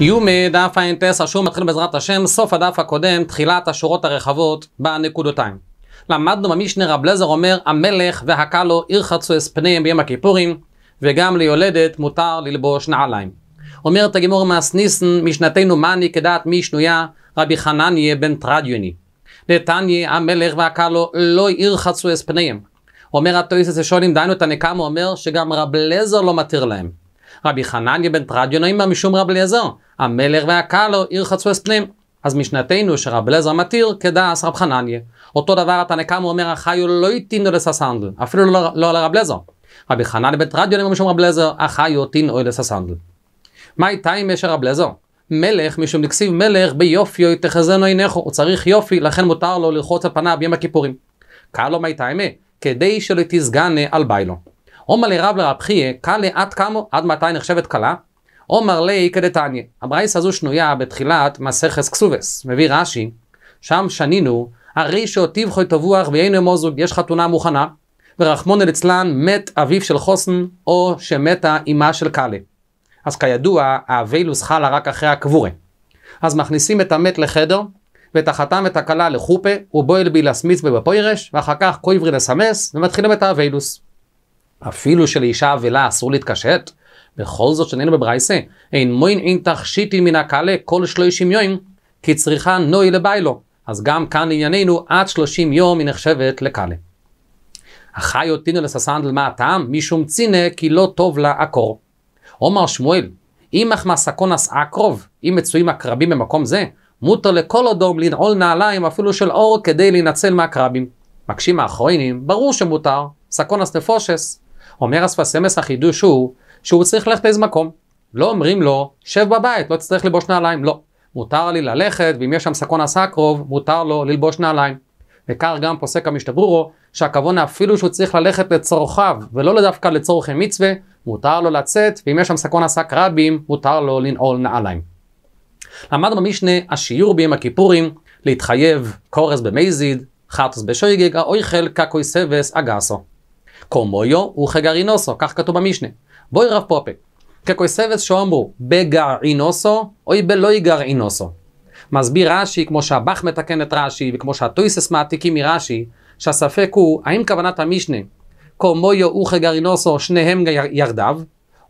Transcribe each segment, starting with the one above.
יומי דף ע"ט, השיעור מתחיל בעזרת השם, סוף הדף הקודם, תחילת השורות הרחבות בנקודותיים. למדנו במשנה רב לזר אומר, המלך והקלו ירחצו את פניהם ביום הכיפורים, וגם ליולדת מותר ללבוש נעליים. אומרת הגימור מס ניסן, משנתנו מאני כדעת מי שנויה, רבי חנניה בן טרדיוני. נתניה המלך והקלו לא ירחצו את פניהם. אומר התויסס השונים, דהיינו את הנקם, הוא אומר שגם רב לזר לא מתיר להם. רבי חנניה בן תרדיו נעימה משום רב אליעזר, המלך והקהלו ירחצו אס פנים. אז משנתנו שרב אליעזר מתיר כדעס רב חנניה. אותו דבר התנא קמא אומר החיו לא התינו לססנדל, אפילו לא, לא לרב אליעזר. רבי חנניה בן תרדיו נעימה משום רב אליעזר, החיו תינו לססנדל. מה איתה עם אשר רב אליעזר? מלך, משום נקסיב מלך ביופיו תחזנו עינךו, הוא צריך יופי, לכן מותר לו לרחוץ על פניו ים הכיפורים. קלו לו מה איתה עימה? כדי שלא תסגנה על ביילו. עומר לרב לרב חייה, קלה עד כמו, עד מתי נחשבת קלה? עומר לי כדתניא. הברייס הזו שנויה בתחילת מסכס כסובס. מביא רש"י, שם שנינו, הרי שאותיו שאותיבכו תבוח ואינו ימוזוג, יש חתונה מוכנה. ורחמון אל אצלן מת אביו של חוסן, או שמתה אמה של קלה. אז כידוע, האבילוס חלה רק אחרי הקבורה. אז מכניסים את המת לחדר, ואת החתם ואת הכלה לחופה, ובועל בי מצווה בפוירש, ואחר כך קויברי לסמס, ומתחילים את האבילוס. אפילו שלאישה אבלה אסור להתקשט? בכל זאת שנינו בברייסה, אין מוין אין תכשיטי מן הקלה כל שלושים יום, כי צריכה נוי לביילו. אז גם כאן לענייננו, עד שלושים יום היא נחשבת לקלה. החי אותינו לססנדל מה הטעם? משום צינא כי לא טוב לה עקור. עומר שמואל, אם החמסקונס אקרוב, אם מצויים עקרבים במקום זה, מותר לכל אדום לנעול נעליים אפילו של אור כדי להינצל מהקרבים. מקשים האחרונים, ברור שמותר, סקונס נפושס, אומר אספסמס החידוש הוא שהוא צריך ללכת לאיזה מקום. לא אומרים לו, שב בבית, לא תצטרך ללבוש נעליים, לא. מותר לי ללכת, ואם יש שם סקון הסקרוב, מותר לו ללבוש נעליים. וכך גם פוסק המשתברורו, שהכוונה אפילו שהוא צריך ללכת לצורכיו, ולא דווקא לצורכי מצווה, מותר לו לצאת, ואם יש שם סקון השק רבים, מותר לו לנעול נעליים. למד במשנה השיעור ביום הכיפורים, להתחייב קורס במזיד, חטוס בשויגג, האויכל קקוי סבס אגסו. Como הוא אינוסו, כך כתוב במשנה. בואי רב פופה. ככוי סבס שאומרו בגר אינוסו, אוי בלא יגר אינוסו. מסביר רש"י, כמו שהבח מתקן את רש"י, וכמו שהטויסס מעתיקים מרש"י, שהספק הוא, האם כוונת המשנה, קומויו וכגרעינוסו, שניהם ירדיו,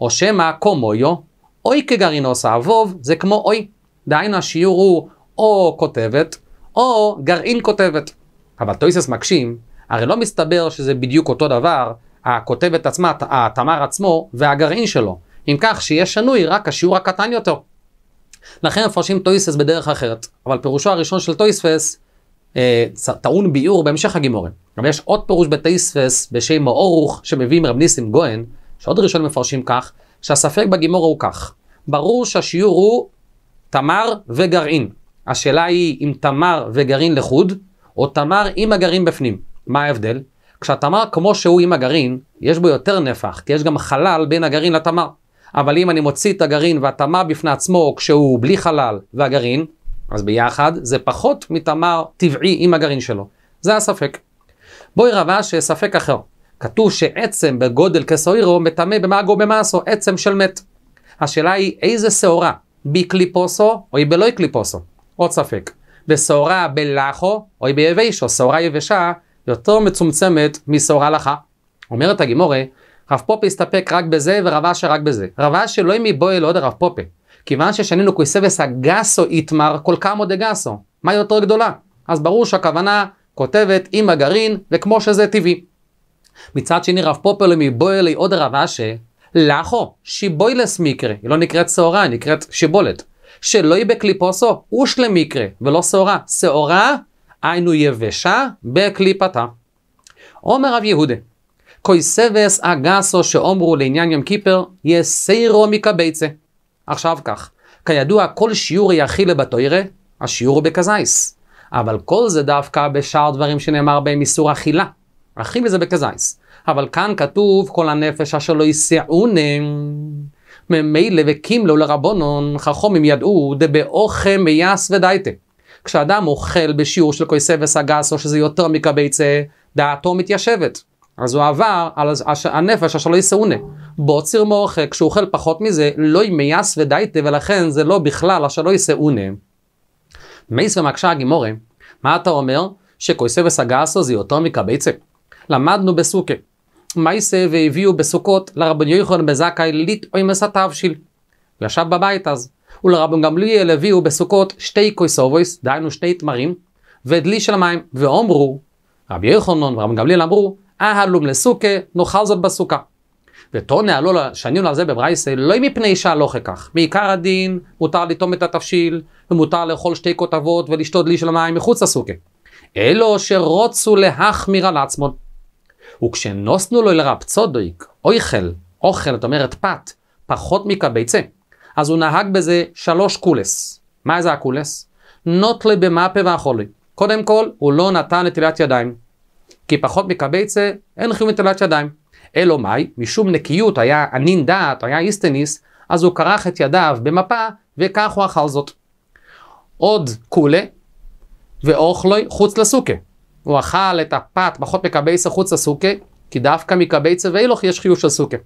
או שמא קומויו, אוי כגרעינוסו, אבוב, זה כמו אוי. דהיינו השיעור הוא או כותבת, או גרעין כותבת. אבל טויסס מקשים, הרי לא מסתבר שזה בדיוק אותו דבר, הכותבת עצמה, התמר עצמו והגרעין שלו. אם כך, שיש שנוי רק השיעור הקטן יותר. לכן מפרשים טויספס בדרך אחרת, אבל פירושו הראשון של טויספס אה, טעון ביאור בהמשך הגימורים. גם יש עוד פירוש בטויספס בשם אורוך שמביא עם רב ניסים גוהן, שעוד ראשון מפרשים כך, שהספק בגימור הוא כך. ברור שהשיעור הוא תמר וגרעין. השאלה היא אם תמר וגרעין לחוד, או תמר עם הגרעין בפנים. מה ההבדל? כשהתמר כמו שהוא עם הגרעין, יש בו יותר נפח, כי יש גם חלל בין הגרעין לתמר. אבל אם אני מוציא את הגרעין והתמר בפני עצמו, כשהוא בלי חלל והגרעין, אז ביחד זה פחות מתמר טבעי עם הגרעין שלו. זה הספק. בואי רבה שספק אחר. כתוב שעצם בגודל כסוירו מטמא במאגו במאסו, עצם של מת. השאלה היא איזה שעורה, בקליפוסו או היא בלא קליפוסו? עוד ספק. בשעורה בלחו או היא ביבשו, שעורה יבשה יותר מצומצמת מסעור הלכה. אומרת הגימורי, רב פופה הסתפק רק בזה ורב אשר רק בזה. רב אשר לא ימי בויל עוד הרב פופה. כיוון ששנינו כויסבס הגסו איתמר כל כמה דגסו. מה יותר גדולה? אז ברור שהכוונה כותבת עם הגרעין וכמו שזה טבעי. מצד שני רב פופה לא ימי מבויל עוד הרב אשר. לאחו, שיבוילס מקרה, היא לא נקראת שעורה, היא נקראת שיבולת. שלא יהיה בקליפוסו, אושלה מקרה, ולא שעורה. שעורה היינו יבשה בקליפתה. אומר רב יהודה, כוי סבס אגסו שאומרו לעניין יום כיפר, יסירו מקבצה. עכשיו כך, כידוע כל שיעור יחיל לבתוירה, השיעור הוא בקזייס. אבל כל זה דווקא בשאר דברים שנאמר בהם איסור אכילה. אכיל זה בקזייס. אבל כאן כתוב כל הנפש אשר לא יסעונם. ממילא וקימלו לרבונון, חכומים ידעו, דבאוכם מיאס ודייתה. כשאדם אוכל בשיעור של קויסבס הגס, או שזה יותר מקביצה, דעתו מתיישבת. אז הוא עבר על הש... הנפש אשר לא יסעונה. בוציר מורחק, כשהוא אוכל פחות מזה, לא ימייס ודייטה, ולכן זה לא בכלל אשר לא יישאונה. מייס ומקשה הגימורה, מה אתה אומר? שקויסבס הגסו זה יותר מקביצה. למדנו בסוכה. מייסה והביאו בסוכות לרבן יוחנן בזכאי ליט או עם שיל. הוא ישב בבית אז. ולרבן גמליאל הביאו בסוכות שתי קויסובויס, דהיינו שתי תמרים, ודלי של המים, ואומרו, רבי יוחנון ורבן גמליאל אמרו, אהלום לסוכה, נאכל זאת בסוכה. וטונה עלו שנים על זה בברייסה, לא מפני שהלוכה לא כך. מעיקר הדין, מותר לטום את התבשיל, ומותר לאכול שתי כותבות ולשתות דלי של המים מחוץ לסוכה. אלו שרוצו להחמיר על עצמו. וכשנוסנו לו לרב צודויק, אויכל, אוכל, זאת אומרת פת, פחות מכביצה. אז הוא נהג בזה שלוש קולס. מה זה הקולס? נוטלי במאפה ואכולי. קודם כל, הוא לא נתן נטילת ידיים. כי פחות מקבייצה, אין חיוב נטילת ידיים. אלו מאי, משום נקיות, היה ענין דעת, היה איסטניס, אז הוא כרך את ידיו במפה, וכך הוא אכל זאת. עוד קולה, ואוכלוי חוץ לסוכה. הוא אכל את הפת פחות מקבייצה חוץ לסוכה, כי דווקא מקבייצה ואילוך יש חיוב של סוכה.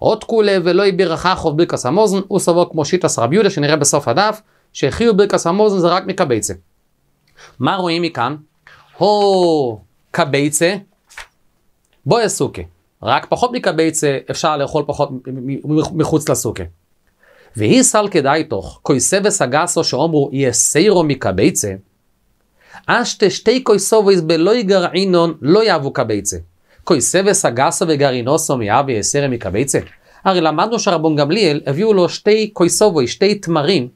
עוד כולי ולא ברכה חוב ברכס המוזן, הוא סבור כמו שיטס רב יהודה שנראה בסוף הדף, שהחיו ברכס המוזן זה רק מקבייצה. מה רואים מכאן? הו, קבייצה, בואי סוכה. רק פחות מקבייצה אפשר לאכול פחות מחוץ לסוכה. והיא סל כדאי תוך, כויסה וסגסו שאומרו יהיה סיירו מקבייצה, אשתה שתי כויסו ואיזבלוי גרעינון לא יאבו קבייצה. כוי סבס אגסה וגרינוסו מאבי אסרה מקבצה? הרי למדנו שרבון גמליאל הביאו לו שתי קויסובוי, שתי תמרים,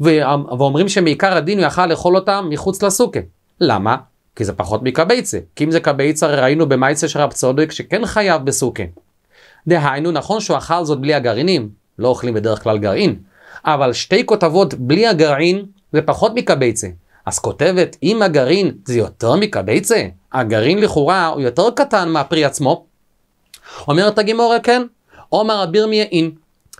ואומרים שמעיקר הדין הוא יכל לאכול אותם מחוץ לסוכה. למה? כי זה פחות מקבייצה. כי אם זה קבייצה, ראינו במייצה של רב צודק שכן חייב בסוכה. דהיינו, נכון שהוא אכל זאת בלי הגרעינים, לא אוכלים בדרך כלל גרעין, אבל שתי כותבות בלי הגרעין זה פחות מקבייצה. אז כותבת עם הגרעין זה יותר מקבייצה? הגרעין לכאורה הוא יותר קטן מהפרי עצמו. אומרת הגימורה כן, עומר אביר מיעין.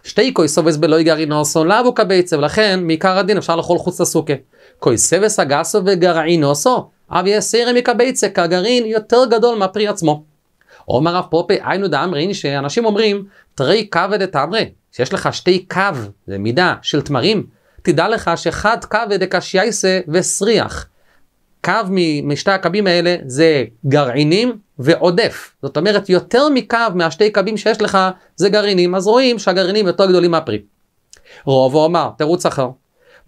שתי כוי סובס בלא גרעין אוסו לאו קבייצב, לכן מעיקר הדין אפשר לאכול חוץ לסוכה. כוי סבס אגסו וגרעין אוסו, אבי אסירי מקבייצק, הגרעין יותר גדול מהפרי עצמו. עומר אף פופי היינו דאמרין שאנשים אומרים תרי כבד את אמרי, שיש לך שתי קו, זה מידה של תמרים, תדע לך שחד כבד דקשייסה וסריח. קו משתי הקווים האלה זה גרעינים ועודף. זאת אומרת, יותר מקו מהשתי קווים שיש לך זה גרעינים, אז רואים שהגרעינים יותר גדולים מהפרי. רוב הוא אמר, תירוץ אחר.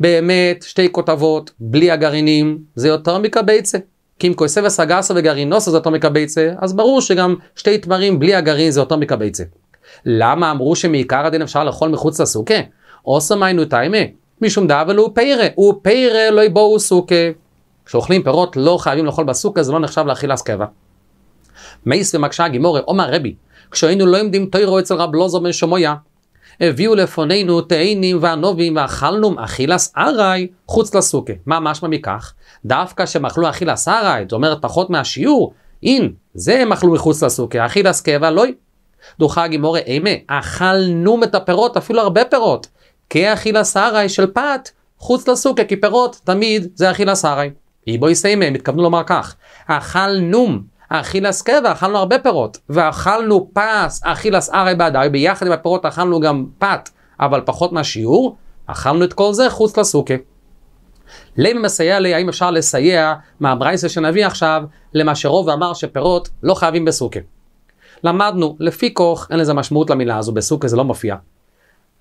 באמת, שתי כותבות, בלי הגרעינים, זה יותר מקבייצה. כי אם כוסה וסגסה וגרעינוסה זה יותר מקבייצה, אז ברור שגם שתי תמרים בלי הגרעין זה יותר מקבייצה. למה אמרו שמעיקר הדין אפשר לאכול מחוץ לסוכה? אוסם היינו תיימה, משום דאבל הוא פיירה, הוא פיירה לא יבואו סוכה. כשאוכלים פירות לא חייבים לאכול בסוכה, זה לא נחשב לאכילס קבע. מייס ומקשה גימורי, עומר רבי, כשהיינו לא עומדים תוירו אצל רב לוזו בן שמויה, הביאו לפנינו תאנים וענובים ואכלנו אכילס ארעי חוץ לסוכה. מה משמע מכך? דווקא שהם אכלו אכילס ארעי, זאת אומרת פחות מהשיעור, אין, זה הם אכלו מחוץ לסוכה, אכילס קבע לא. דוחה הגימורי אימה, אכלנו את הפירות, אפילו הרבה פירות, כאכילס ארעי של פת, חוץ לסוכה, כי פירות תמיד זה אכילס ארעי. איבוי סיימה, הם התכוונו לומר כך, אכלנום, אכילס קבע, אכלנו הרבה פירות, ואכלנו פס, אכילס ארי בעדי, ביחד עם הפירות אכלנו גם פת, אבל פחות מהשיעור, אכלנו את כל זה חוץ לסוכה. למה מסייע לי, האם אפשר לסייע מהברייסה שנביא עכשיו, למה שרוב אמר שפירות לא חייבים בסוכה. למדנו, לפי כוח אין לזה משמעות למילה הזו, בסוכה זה לא מופיע.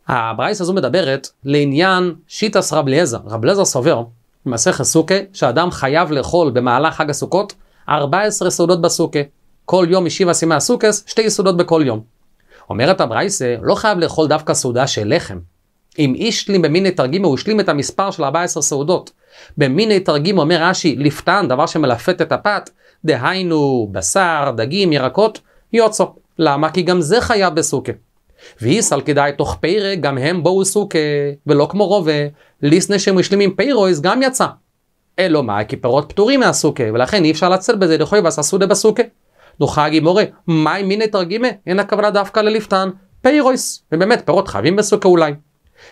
הברייסה הזו מדברת לעניין שיטס רב אליעזר, רב אליעזר סובר במסכת סוכה, שאדם חייב לאכול במהלך חג הסוכות 14 סעודות בסוכה. כל יום משיבה סימא הסוכס, שתי יסודות בכל יום. אומרת הברייסה, לא חייב לאכול דווקא סעודה של לחם. אם אישלים במיני תרגים הוא השלים את המספר של 14 סעודות. במיני תרגים אומר רש"י, לפתן, דבר שמלפת את הפת, דהיינו בשר, דגים, ירקות, יוצו. למה? כי גם זה חייב בסוכה. ואיסל כדאי תוך פיירה גם הם בואו סוכה, ולא כמו רובה, ליסנה שהם משלימים פיירויז גם יצא. אלו מה, כי פירות פטורים מהסוכה, ולכן אי אפשר לצל בזה דחוי ועשה בסוכה. נוחה גימורה, מאי מיני תרגימה, אין הכוונה דווקא לליפתן, פיירויס, ובאמת פירות חייבים בסוכה אולי. ואי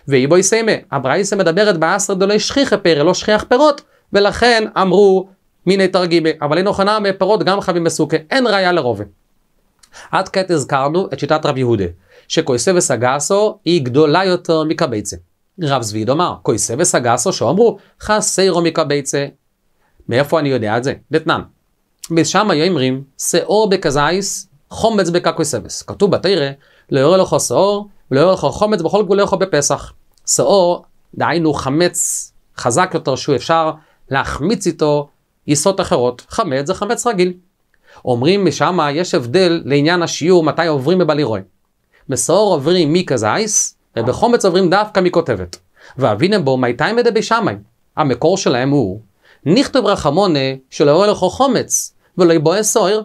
ואיבוי סיימה, הברייסה מדברת בעשר דולי שכיחה פרא, לא שכיח פירות, ולכן אמרו מיני תרגימה, אבל אין הוכנה מפירות גם חייבים בסוכה, אין ראיה לרובה. עד כעת הזכרנו את שיטת רב יהודה, שקויסבס וסגסו היא גדולה יותר מקבייצה. רב זביד אמר, קויסבס וסגסו שאומרו חסרו מקבייצה. מאיפה אני יודע את זה? דתנן. היו היאמרים, שאור בקזייס, חומץ בקקויסבס. כתוב בתרא, לא יורה לך שאור, ולא יורה לך חומץ בכל גבולי גבולך בפסח. שאור, דהיינו חמץ חזק יותר שהוא אפשר להחמיץ איתו יסוד אחרות. חמץ זה חמץ רגיל. אומרים משמה יש הבדל לעניין השיעור מתי עוברים בבלי רואה. בשעור עוברים מכזייס, ובחומץ עוברים דווקא מכותבת. ואבינם בו מאיתיים ידי בי שמאי. המקור שלהם הוא, נכתוב רחמונה שלא יורה לכו חומץ, ולא יבואה סוער.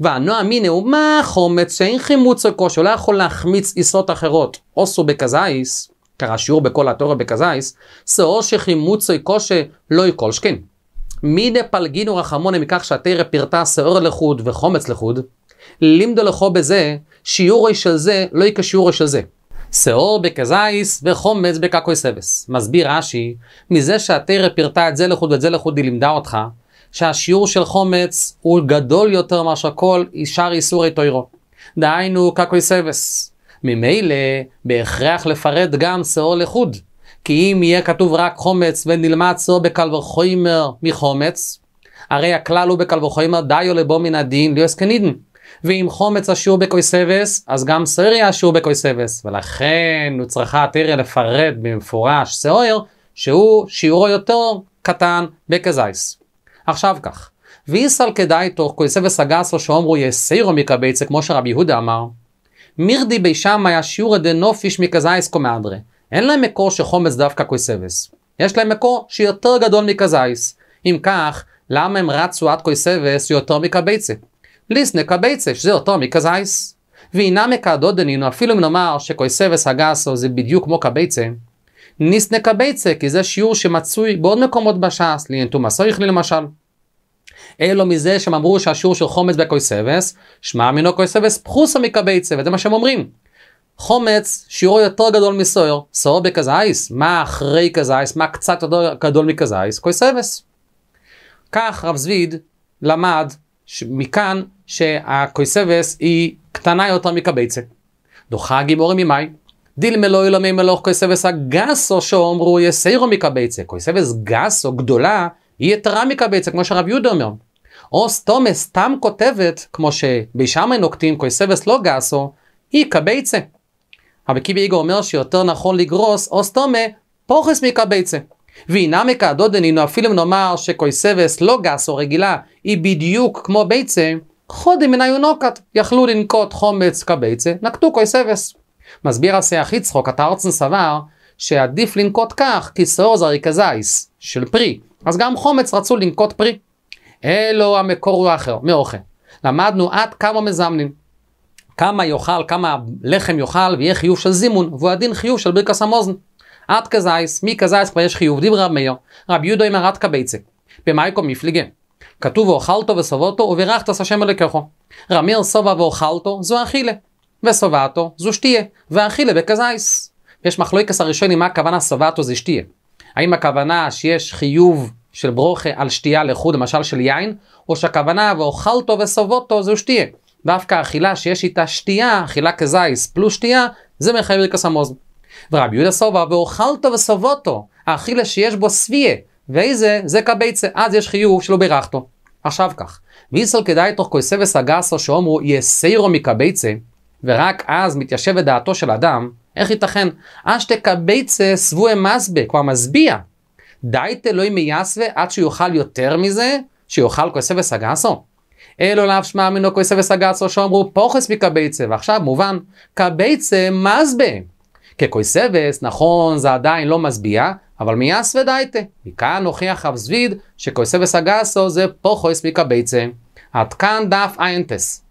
והנוע מיניה הוא מה חומץ שאין חימוץ או כושר, לא יכול להחמיץ עיסות אחרות. עושו בכזייס, קרא שיעור בכל התורה בכזייס, שאו או כושר לא יכל שכן. מי דפלגינו רחמונה מכך שהתרא פירטה שאור לחוד וחומץ לחוד, לימדו לכו בזה שיעורי של זה לא יהיה כשיעורי של זה. שעור בקזייס וחומץ בקקוי סבס. מסביר רש"י, מזה שהתרא פירטה את זה לחוד ואת זה לחוד היא לימדה אותך, שהשיעור של חומץ הוא גדול יותר מאשר כל אישר איסורי תוירו. דהיינו קקוי סבס. ממילא בהכרח לפרט גם שעור לחוד. כי אם יהיה כתוב רק חומץ ונלמד שעור בקל וחומר מחומץ, הרי הכלל הוא בקל וחומר דיו לבו מן הדין ליאס לא קנידן. ואם חומץ אשור בקויסבס, אז גם סריה אשור בקויסבס, ולכן הוא צריכה תראה לפרט במפורש סאויר, שהוא שיעורו יותר קטן בקזייס. עכשיו כך, ואיסל כדאי תוך קויסבס הגסו שאומרו יסירו מקבייצה, כמו שרבי יהודה אמר, מירדי בי שם שמאי אשיורא דנופיש מקזייס קומאדרה. אין להם מקור שחומץ דווקא קויסבס. יש להם מקור שיותר גדול מקזייס. אם כך, למה הם רצו עד קויסבס יותר מקבייצה? ליסנה קבייצה, שזה אותו מכזייס. ואינמק הדודנינו, אפילו אם נאמר שקויסבס הגסו זה בדיוק כמו קבייצה, ניסנה קבייצה, כי זה שיעור שמצוי בעוד מקומות בש"ס, לאינתומא סויכלי למשל. אלו מזה שהם אמרו שהשיעור של חומץ בקויסבס, שמע מינו קויסבס פחוסה מקבייצה, וזה מה שהם אומרים. חומץ, שיעורו יותר גדול מסויר, סוער בקזייס, מה אחרי קזייס, מה קצת יותר גדול מקזייס, קויסבס. כך רב זביד למד מכאן שהקויסבס היא קטנה יותר מקבצה. דוחה גיבורי ממאי. דיל מלוא לא אלמי מלוך קויסבס הגסו שאומרו יסירו מקבצה. קויסבס גסו גדולה היא יתרה מקבצה, כמו שרב יהודה אומר. או סתומה סתם כותבת, כמו שבישמי נוקטים קויסבס לא גסו, היא קבצה. רבי קיבי איגו אומר שיותר נכון לגרוס או סתומה פוכס מקבצה. מקעדות דנינו אפילו אם נאמר שקויסבס לא גסו רגילה, היא בדיוק כמו ביצה, חודי מן היו נוקט, יכלו לנקוט חומץ כביצה, נקטו כוי סבס. מסביר הסייח יצחוק, התרצן סבר, שעדיף לנקוט כך, כי שעור זה ריכזייס, של פרי. אז גם חומץ רצו לנקוט פרי. אלו המקור הוא אחר, מאוכל. למדנו עד כמה מזמנים. כמה יאכל, כמה לחם יאכל, ויהיה חיוב של זימון, והוא הדין חיוב של ברכס המוזן. עד כזייס, מי כזייס כבר יש חיוב, דיבר רב מאיר, רב יהודה עם ערד קבייצה. במאי קום מפליגן. כתוב ואוכלתו ושובעתו וברכת את השם אלוקיכו. רמיר סובה ואוכלתו זו אכילה, וסובתו זו שתיה, ואכילה בכזייס. יש מחלוקס הראשון עם מה הכוונה סובתו זה שתיה. האם הכוונה שיש חיוב של ברוכה על שתייה לחוד, למשל של יין, או שהכוונה ואוכלתו ושובעתו זו שתיה. דווקא אכילה שיש איתה שתייה, אכילה כזייס פלוס שתייה, זה מחייב לקסמוז. ורבי יהודה סובה, ואוכלתו ושובעתו, האכילה שיש בו סביה, ואיזה זה קבייצה, אז יש חיוב שלא בירכתו. עכשיו כך, ואיסל כדאי תוך כוסבס וסגסו שאומרו יסיירו מקבייצה, ורק אז מתיישבת דעתו של אדם, איך ייתכן? אשתה קבייצה סבוה מסבה, כבר משביע. די תלוי לא מייסווה עד שיוכל יותר מזה, שיוכל כוסבס וסגסו. אלו לאף שמע מינו כוסבס וסגסו שאומרו פוכס מקבייצה, ועכשיו מובן, קבייצה מסבה. כקויסבס, נכון, זה עדיין לא משביע, אבל מייס ודייטה. מכאן הוכיח רב זביד שקויסבס הגסו זה פוכויס מקבייצה. עד כאן דף איינטס.